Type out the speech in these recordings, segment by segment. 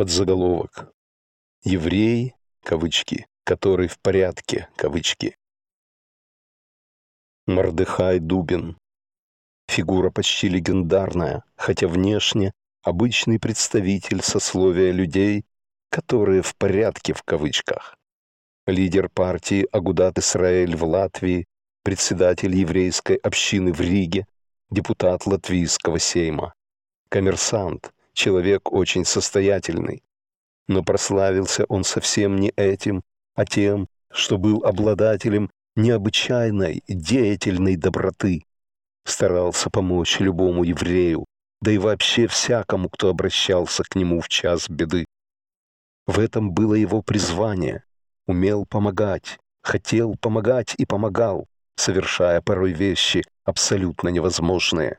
подзаголовок. «Еврей», кавычки, «который в порядке», кавычки. Мордыхай Дубин. Фигура почти легендарная, хотя внешне обычный представитель сословия людей, которые в порядке в кавычках. Лидер партии Агудат Исраэль в Латвии, председатель еврейской общины в Риге, депутат латвийского сейма, коммерсант, человек очень состоятельный. Но прославился он совсем не этим, а тем, что был обладателем необычайной деятельной доброты. Старался помочь любому еврею, да и вообще всякому, кто обращался к нему в час беды. В этом было его призвание. Умел помогать, хотел помогать и помогал, совершая порой вещи абсолютно невозможные.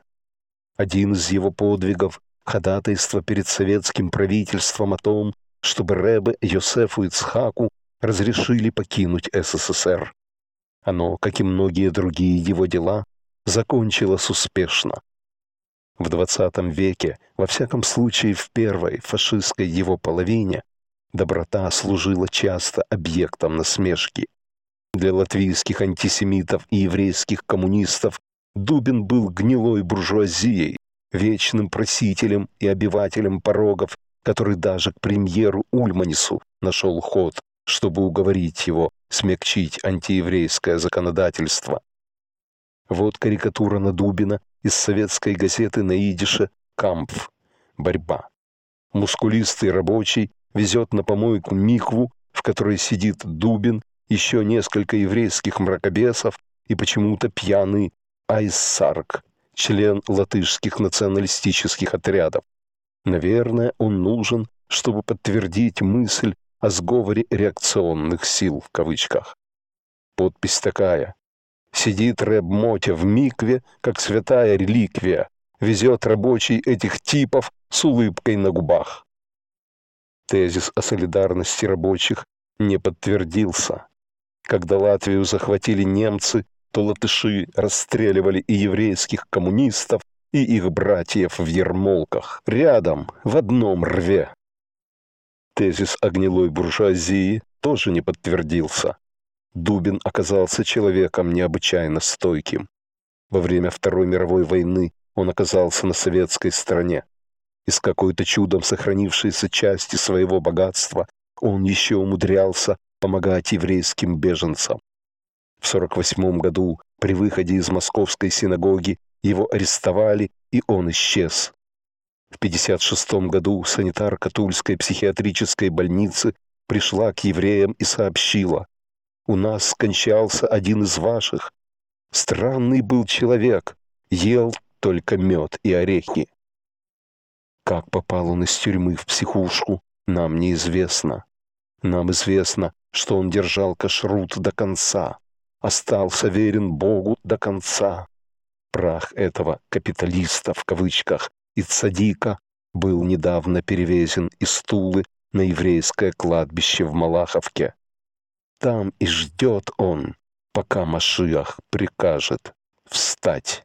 Один из его подвигов ходатайство перед советским правительством о том, чтобы Рэбе Йосефу и Ицхаку разрешили покинуть СССР. Оно, как и многие другие его дела, закончилось успешно. В XX веке, во всяком случае в первой фашистской его половине, доброта служила часто объектом насмешки. Для латвийских антисемитов и еврейских коммунистов Дубин был гнилой буржуазией, вечным просителем и обивателем порогов, который даже к премьеру Ульманису нашел ход, чтобы уговорить его смягчить антиеврейское законодательство. Вот карикатура на Дубина из советской газеты на идише «Кампф. Борьба». Мускулистый рабочий везет на помойку микву, в которой сидит Дубин, еще несколько еврейских мракобесов и почему-то пьяный Айсарк член латышских националистических отрядов. Наверное, он нужен, чтобы подтвердить мысль о сговоре реакционных сил в кавычках. Подпись такая. Сидит Рэб Мотя в микве, как святая реликвия, везет рабочий этих типов с улыбкой на губах. Тезис о солидарности рабочих не подтвердился. Когда Латвию захватили немцы, то латыши расстреливали и еврейских коммунистов, и их братьев в ермолках, рядом, в одном рве. Тезис о гнилой буржуазии тоже не подтвердился. Дубин оказался человеком необычайно стойким. Во время Второй мировой войны он оказался на советской стороне. И с какой-то чудом сохранившейся части своего богатства он еще умудрялся помогать еврейским беженцам. В 1948 году при выходе из московской синагоги его арестовали, и он исчез. В 1956 году санитарка Тульской психиатрической больницы пришла к евреям и сообщила, «У нас скончался один из ваших. Странный был человек, ел только мед и орехи». Как попал он из тюрьмы в психушку, нам неизвестно. Нам известно, что он держал кашрут до конца остался верен Богу до конца. Прах этого «капиталиста» в кавычках и цадика был недавно перевезен из Тулы на еврейское кладбище в Малаховке. Там и ждет он, пока Машиах прикажет встать.